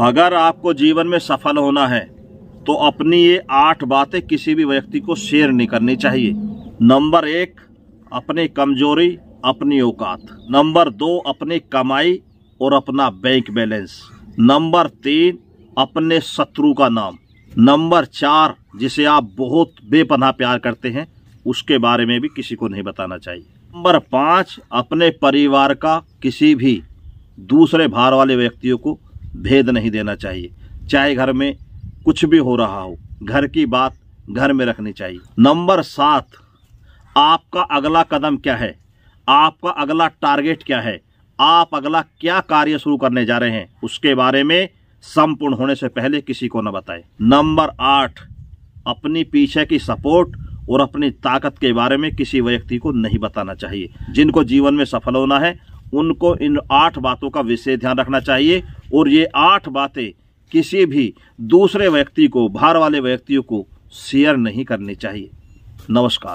अगर आपको जीवन में सफल होना है तो अपनी ये आठ बातें किसी भी व्यक्ति को शेयर नहीं करनी चाहिए नंबर एक अपनी कमजोरी अपनी औकात नंबर दो अपनी कमाई और अपना बैंक बैलेंस नंबर तीन अपने शत्रु का नाम नंबर चार जिसे आप बहुत बेपनाह प्यार करते हैं उसके बारे में भी किसी को नहीं बताना चाहिए नंबर पाँच अपने परिवार का किसी भी दूसरे भार वाले व्यक्तियों को भेद नहीं देना चाहिए चाहे घर में कुछ भी हो रहा हो घर की बात घर में रखनी चाहिए नंबर सात आपका अगला कदम क्या है आपका अगला टारगेट क्या है आप अगला क्या कार्य शुरू करने जा रहे हैं उसके बारे में संपूर्ण होने से पहले किसी को न बताएं नंबर आठ अपनी पीछे की सपोर्ट और अपनी ताकत के बारे में किसी व्यक्ति को नहीं बताना चाहिए जिनको जीवन में सफल होना है उनको इन आठ बातों का विशेष ध्यान रखना चाहिए और ये आठ बातें किसी भी दूसरे व्यक्ति को बाहर वाले व्यक्तियों को शेयर नहीं करनी चाहिए नमस्कार